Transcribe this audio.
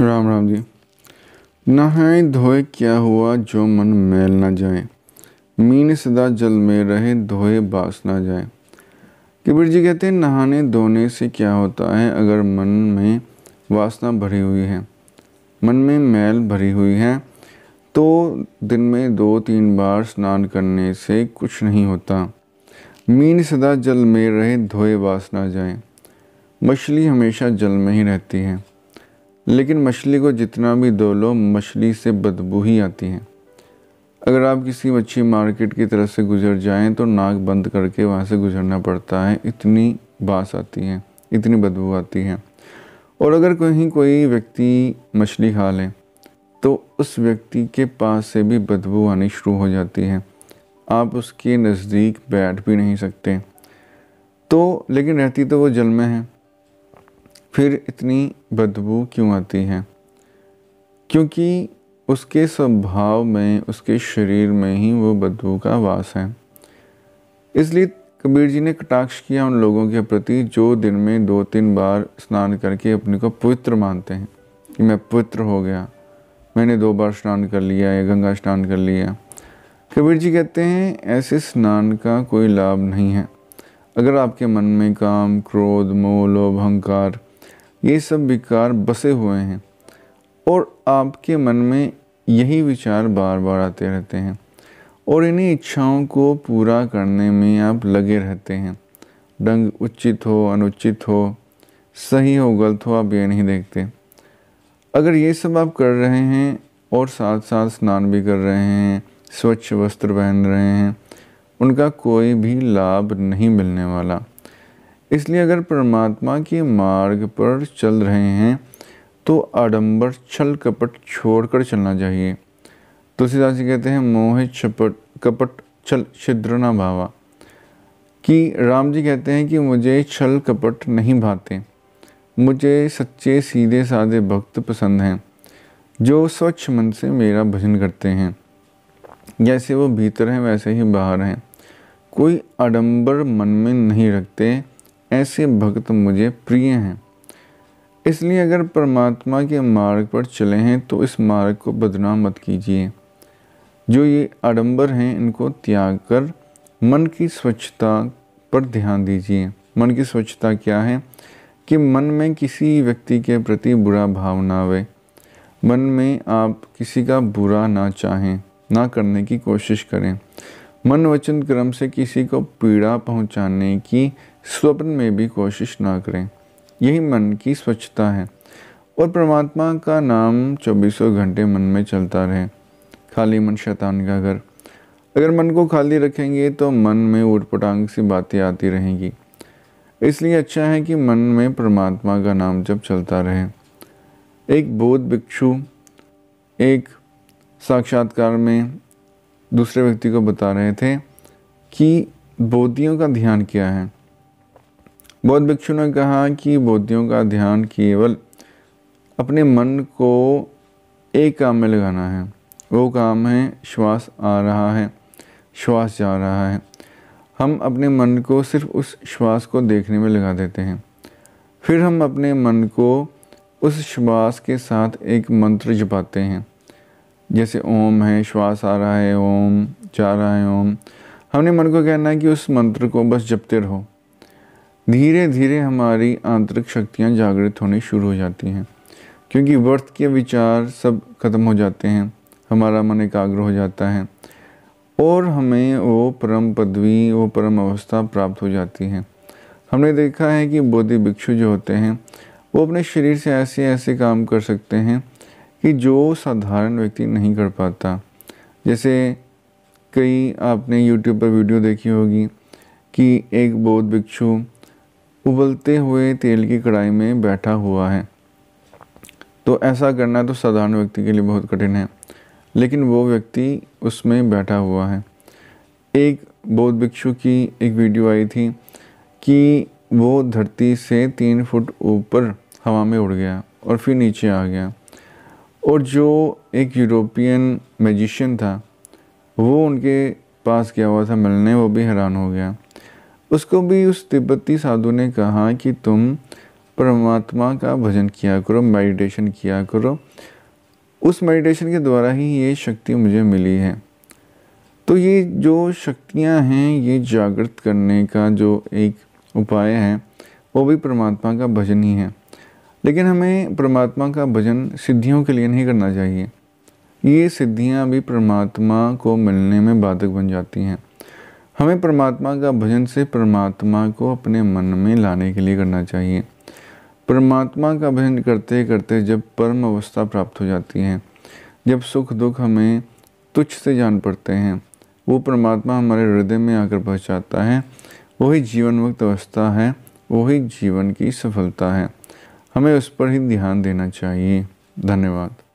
राम राम जी नहाए धोए क्या हुआ जो मन मैल ना जाए मीन सदा जल में रहे धोए बास ना जाए कबीर जी कहते हैं नहाने धोने से क्या होता है अगर मन में वासना भरी हुई है मन में मैल भरी हुई है तो दिन में दो तीन बार स्नान करने से कुछ नहीं होता मीन सदा जल में रहे धोए बास ना जाए मछली हमेशा जल में ही रहती है लेकिन मछली को जितना भी धो लो मछली से बदबू ही आती है अगर आप किसी मच्छी मार्केट की तरफ से गुजर जाएं तो नाक बंद करके वहाँ से गुजरना पड़ता है इतनी बास आती है इतनी बदबू आती है और अगर कहीं कोई व्यक्ति मछली खा लें तो उस व्यक्ति के पास से भी बदबू आनी शुरू हो जाती है आप उसके नज़दीक बैठ भी नहीं सकते तो लेकिन रहती तो वो जल में है फिर इतनी बदबू क्यों आती है क्योंकि उसके स्वभाव में उसके शरीर में ही वो बदबू का वास है इसलिए कबीर जी ने कटाक्ष किया उन लोगों के प्रति जो दिन में दो तीन बार स्नान करके अपने को पवित्र मानते हैं कि मैं पवित्र हो गया मैंने दो बार स्नान कर लिया या गंगा स्नान कर लिया कबीर जी कहते हैं ऐसे स्नान का कोई लाभ नहीं है अगर आपके मन में काम क्रोध मोह लोभ अहंकार ये सब विकार बसे हुए हैं और आपके मन में यही विचार बार बार आते रहते हैं और इन्हीं इच्छाओं को पूरा करने में आप लगे रहते हैं डंग उचित हो अनुचित हो सही हो गलत हो आप ये नहीं देखते अगर ये सब आप कर रहे हैं और साथ साथ स्नान भी कर रहे हैं स्वच्छ वस्त्र पहन रहे हैं उनका कोई भी लाभ नहीं मिलने वाला इसलिए अगर परमात्मा के मार्ग पर चल रहे हैं तो आडंबर छल कपट छोड़कर चलना चाहिए तुलसीदास जी कहते हैं मोह छपट कपट छल छिद्र ना भावा कि राम जी कहते हैं कि मुझे छल कपट नहीं भाते मुझे सच्चे सीधे साधे भक्त पसंद हैं जो स्वच्छ मन से मेरा भजन करते हैं जैसे वो भीतर हैं वैसे ही बाहर हैं कोई आडंबर मन में नहीं रखते ऐसे भक्त मुझे प्रिय हैं इसलिए अगर परमात्मा के मार्ग पर चले हैं तो इस मार्ग को बदनाम मत कीजिए जो ये आडम्बर हैं इनको त्याग कर मन की स्वच्छता पर ध्यान दीजिए मन की स्वच्छता क्या है कि मन में किसी व्यक्ति के प्रति बुरा भाव ना आवे मन में आप किसी का बुरा ना चाहें ना करने की कोशिश करें मन वचन क्रम से किसी को पीड़ा पहुंचाने की स्वप्न में भी कोशिश ना करें यही मन की स्वच्छता है और परमात्मा का नाम चौबीसों घंटे मन में चलता रहे खाली मन शैतान का घर अगर मन को खाली रखेंगे तो मन में उटपटांग सी बातें आती रहेंगी इसलिए अच्छा है कि मन में परमात्मा का नाम जब चलता रहे एक बौद्ध भिक्षु एक साक्षात्कार में दूसरे व्यक्ति को बता रहे थे कि बोधियों का ध्यान क्या है बौद्ध भिक्षु ने कहा कि बोधियों का ध्यान केवल अपने मन को एक काम में लगाना है वो काम है श्वास आ रहा है श्वास जा रहा है हम अपने मन को सिर्फ उस श्वास को देखने में लगा देते हैं फिर हम अपने मन को उस श्वास के साथ एक मंत्र जपाते हैं जैसे ओम है श्वास आ रहा है ओम जा रहा है ओम हमने मन को कहना है कि उस मंत्र को बस जपते रहो धीरे धीरे हमारी आंतरिक शक्तियाँ जागृत होनी शुरू हो जाती हैं क्योंकि वर्थ के विचार सब खत्म हो जाते हैं हमारा मन एकाग्र हो जाता है और हमें वो परम पदवी वो परम अवस्था प्राप्त हो जाती है हमने देखा है कि बोधि भिक्षु जो होते हैं वो अपने शरीर से ऐसे ऐसे काम कर सकते हैं कि जो साधारण व्यक्ति नहीं कर पाता जैसे कई आपने यूट्यूब पर वीडियो देखी होगी कि एक बौद्ध भिक्षु उबलते हुए तेल की कढ़ाई में बैठा हुआ है तो ऐसा करना तो साधारण व्यक्ति के लिए बहुत कठिन है लेकिन वो व्यक्ति उसमें बैठा हुआ है एक बौद्ध भिक्षु की एक वीडियो आई थी कि वो धरती से तीन फुट ऊपर हवा में उड़ गया और फिर नीचे आ गया और जो एक यूरोपियन मैजिशियन था वो उनके पास गया हुआ था मिलने वो भी हैरान हो गया उसको भी उस तिब्बती साधु ने कहा कि तुम परमात्मा का भजन किया करो मेडिटेशन किया करो उस मेडिटेशन के द्वारा ही ये शक्ति मुझे मिली है तो ये जो शक्तियाँ हैं ये जागृत करने का जो एक उपाय है वो भी परमात्मा का भजन ही है लेकिन हमें परमात्मा का भजन सिद्धियों के लिए नहीं करना चाहिए ये सिद्धियाँ भी परमात्मा को मिलने में बाधक बन जाती हैं हमें परमात्मा का भजन से परमात्मा को अपने मन में लाने के लिए करना चाहिए परमात्मा का भजन करते करते जब परम अवस्था प्राप्त हो जाती है जब सुख दुख हमें तुच्छ से जान पड़ते हैं वो परमात्मा हमारे हृदय में आकर पहुँचाता है वही जीवन मुक्त अवस्था है वही जीवन की सफलता है हमें उस पर ही ध्यान देना चाहिए धन्यवाद